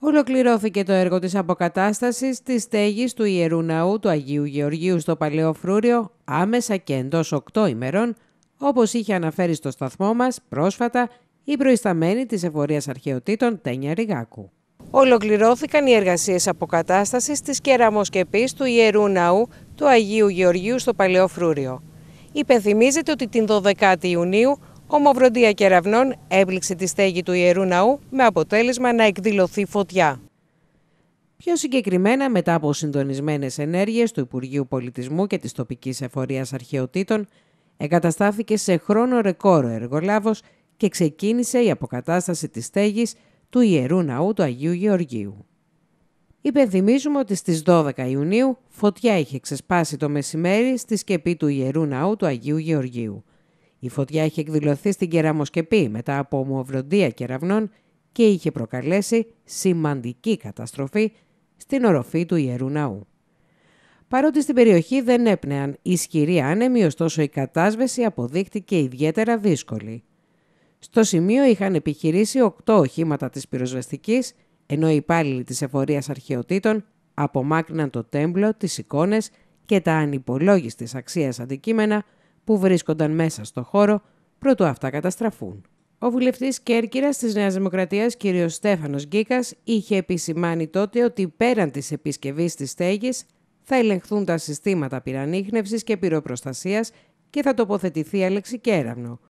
Ολοκληρώθηκε το έργο της αποκατάστασης της στέγης του Ιερού Ναού του Αγίου Γεωργίου στο Παλαιό Φρούριο άμεσα και εντός 8 ημερών, όπως είχε αναφέρει στο σταθμό μας πρόσφατα η προϊσταμένη της Εφορίας Αρχαιοτήτων Τένια Ριγάκου. Ολοκληρώθηκαν οι εργασίες αποκατάστασης της κεραμοσκεπής του Ιερού Ναού του Αγίου Γεωργίου στο Παλαιό Φρούριο. Υπενθυμίζεται ότι την 12η Ιουνίου Ομοβροντία κεραυνών έπληξε τη στέγη του Ιερού Ναού με αποτέλεσμα να εκδηλωθεί φωτιά. Πιο συγκεκριμένα, μετά από συντονισμένες ενέργειες του Υπουργείου Πολιτισμού και της Τοπικής Εφορίας αρχαιοτήτων, εγκαταστάθηκε σε χρόνο ρεκόρ ο εργολάβος και ξεκίνησε η αποκατάσταση της στέγης του Ιερού Ναού του Αγίου Γεωργίου. Υπενθυμίζουμε ότι στις 12 Ιουνίου φωτιά είχε ξεσπάσει το μεσημέρι στη σκεπή του Ιερού Ναού του Αγίου Γεωργίου. Η φωτιά είχε εκδηλωθεί στην Κεραμοσκεπή μετά από ομοβροντία κεραυνών και είχε προκαλέσει σημαντική καταστροφή στην οροφή του Ιερού Ναού. Παρότι στην περιοχή δεν έπνεαν ισχυροί άνεμοι, ωστόσο η κατάσβεση αποδείχτηκε ιδιαίτερα δύσκολη. Στο σημείο είχαν επιχειρήσει οκτώ οχήματα της πυροσβεστικής, ενώ οι υπάλληλοι της εφορίας αρχαιοτήτων απομάκρυναν το τέμπλο, τις εικόνες και τα ανυπολόγιστης αξίας αντικείμενα που βρίσκονταν μέσα στο χώρο προτού αυτά καταστραφούν. Ο βουλευτής Κέρκυρας της Νέας Δημοκρατίας, κ. Στέφανος Γκίκας, είχε επισημάνει τότε ότι πέραν της επισκευής της στέγης θα ελεγχθούν τα συστήματα πυρανίχνευση και πυροπροστασίας και θα τοποθετηθεί αλεξικέραυνο,